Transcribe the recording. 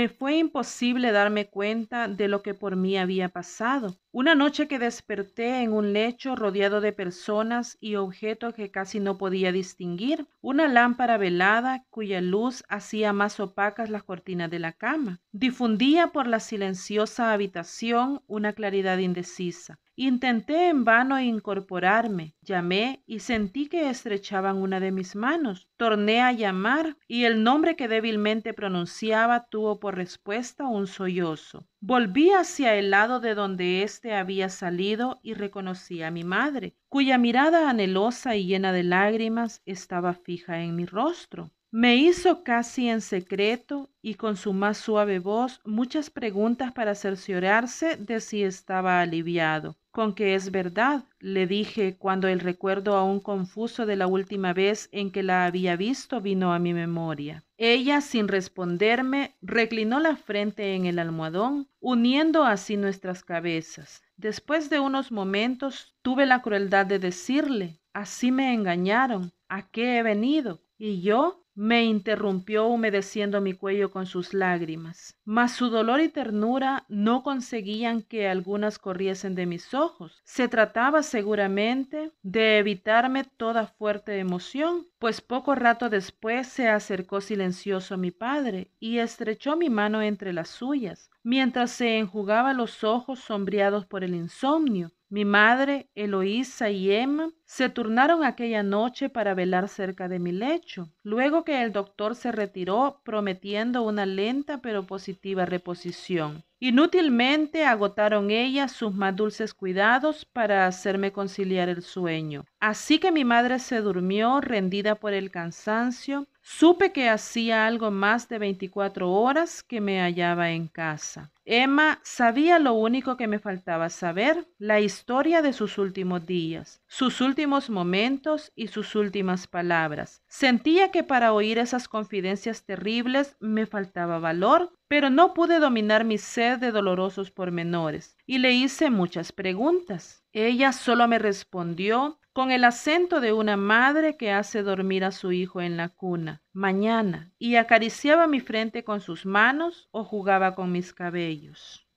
Me fue imposible darme cuenta de lo que por mí había pasado. Una noche que desperté en un lecho rodeado de personas y objetos que casi no podía distinguir, una lámpara velada cuya luz hacía más opacas las cortinas de la cama, difundía por la silenciosa habitación una claridad indecisa. Intenté en vano incorporarme, llamé y sentí que estrechaban una de mis manos. Torné a llamar y el nombre que débilmente pronunciaba tuvo por respuesta un sollozo. Volví hacia el lado de donde éste había salido y reconocí a mi madre, cuya mirada anhelosa y llena de lágrimas estaba fija en mi rostro. Me hizo casi en secreto y con su más suave voz muchas preguntas para cerciorarse de si estaba aliviado. Con que es verdad, le dije cuando el recuerdo aún confuso de la última vez en que la había visto vino a mi memoria. Ella, sin responderme, reclinó la frente en el almohadón, uniendo así nuestras cabezas. Después de unos momentos tuve la crueldad de decirle, así me engañaron, ¿a qué he venido? y yo me interrumpió humedeciendo mi cuello con sus lágrimas. Mas su dolor y ternura no conseguían que algunas corriesen de mis ojos. Se trataba seguramente de evitarme toda fuerte emoción, pues poco rato después se acercó silencioso mi padre y estrechó mi mano entre las suyas, mientras se enjugaba los ojos sombreados por el insomnio mi madre, Eloísa y Emma se turnaron aquella noche para velar cerca de mi lecho. Luego que el doctor se retiró prometiendo una lenta pero positiva reposición. Inútilmente agotaron ellas sus más dulces cuidados para hacerme conciliar el sueño. Así que mi madre se durmió rendida por el cansancio Supe que hacía algo más de 24 horas que me hallaba en casa. Emma sabía lo único que me faltaba saber, la historia de sus últimos días, sus últimos momentos y sus últimas palabras. Sentía que para oír esas confidencias terribles me faltaba valor, pero no pude dominar mi sed de dolorosos pormenores y le hice muchas preguntas. Ella solo me respondió con el acento de una madre que hace dormir a su hijo en la cuna, mañana, y acariciaba mi frente con sus manos o jugaba con mis cabellos.